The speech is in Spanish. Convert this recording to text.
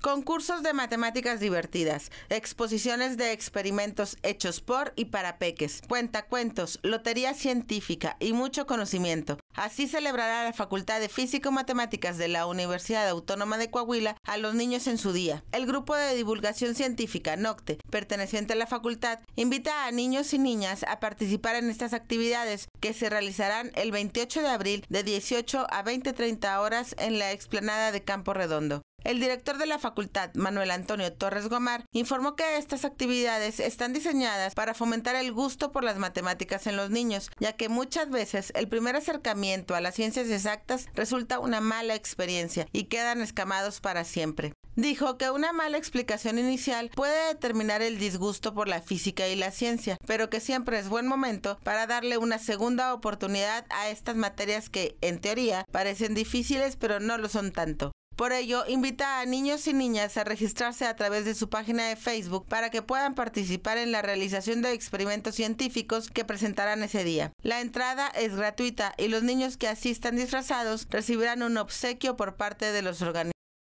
Concursos de matemáticas divertidas, exposiciones de experimentos hechos por y para peques, cuentacuentos, lotería científica y mucho conocimiento. Así celebrará la Facultad de Físico-Matemáticas de la Universidad Autónoma de Coahuila a los niños en su día. El grupo de divulgación científica NOCTE, perteneciente a la facultad, invita a niños y niñas a participar en estas actividades que se realizarán el 28 de abril de 18 a 20.30 horas en la explanada de Campo Redondo. El director de la facultad, Manuel Antonio Torres Gomar, informó que estas actividades están diseñadas para fomentar el gusto por las matemáticas en los niños, ya que muchas veces el primer acercamiento a las ciencias exactas resulta una mala experiencia y quedan escamados para siempre. Dijo que una mala explicación inicial puede determinar el disgusto por la física y la ciencia, pero que siempre es buen momento para darle una segunda oportunidad a estas materias que, en teoría, parecen difíciles pero no lo son tanto. Por ello, invita a niños y niñas a registrarse a través de su página de Facebook para que puedan participar en la realización de experimentos científicos que presentarán ese día. La entrada es gratuita y los niños que asistan disfrazados recibirán un obsequio por parte de los organismos.